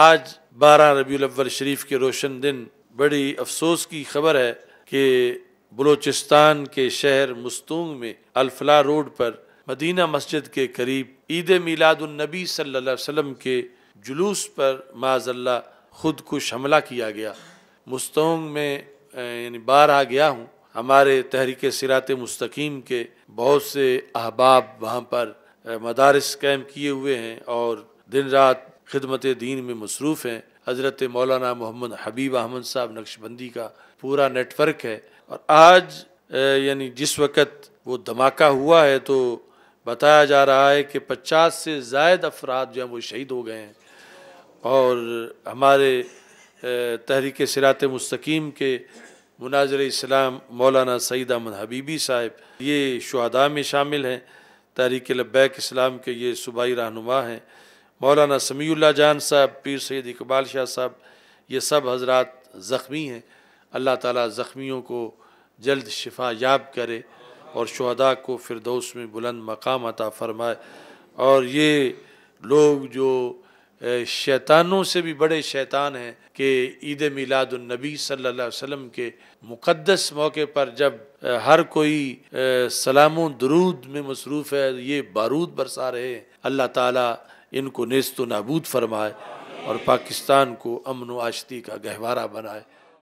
आज बारह रबी अव्वल शरीफ के रोशन दिन बड़ी अफसोस की खबर है कि बलूचिस्तान के शहर मुस्तूंग में अलफला रोड पर मदीना मस्जिद के करीब ईद मिलादुलनबी सल्लल्लाहु वसम के जुलूस पर माजल्ला खुद कुछ हमला किया गया मुस्तोंग में यानी बार आ गया हूँ हमारे तहरीक सिरात मस्तकीम के बहुत से अहबाब वहाँ पर मदारस कैम किए हुए हैं और दिन रात खिदमत दीन में मसरूफ़ हैं हज़रत मौलाना मोहम्मद हबीब अहमद साहब नक्शबंदी का पूरा नेटवर्क है और आज यानी जिस वक़्त वो धमाका हुआ है तो बताया जा रहा है कि 50 से जायद अफराद जो हैं वो शहीद हो गए हैं और हमारे तहरीक सिरात मस्तकीम के मुनाजर इस्लाम मौलाना सईद अहमद हबीबी साहब ये शहदा में शामिल हैं तहरीक लब्बैक इस्लाम के ये सूबाई रहनुमा हैं मौलाना समी जान साहब पीर सैद इकबाल शाह साहब ये सब हजरत ज़ख्मी हैं अल्लाह ताला ज़ख्मियों को जल्द शिफा याब करे और शहदा को फिरदौस में बुलंद मकाम अता फरमाए और ये लोग जो शैतानों से भी बड़े शैतान हैं कि ईद मिलादुलनबी सल्ला वसम के मुक़दस मौके पर जब हर कोई सलाम दरूद में मसरूफ़ है ये बारूद बरसा रहे हैं अल्लाह ताली इनको नेस्त नाबूद फरमाए और पाकिस्तान को अमन आशती का गहवारा बनाए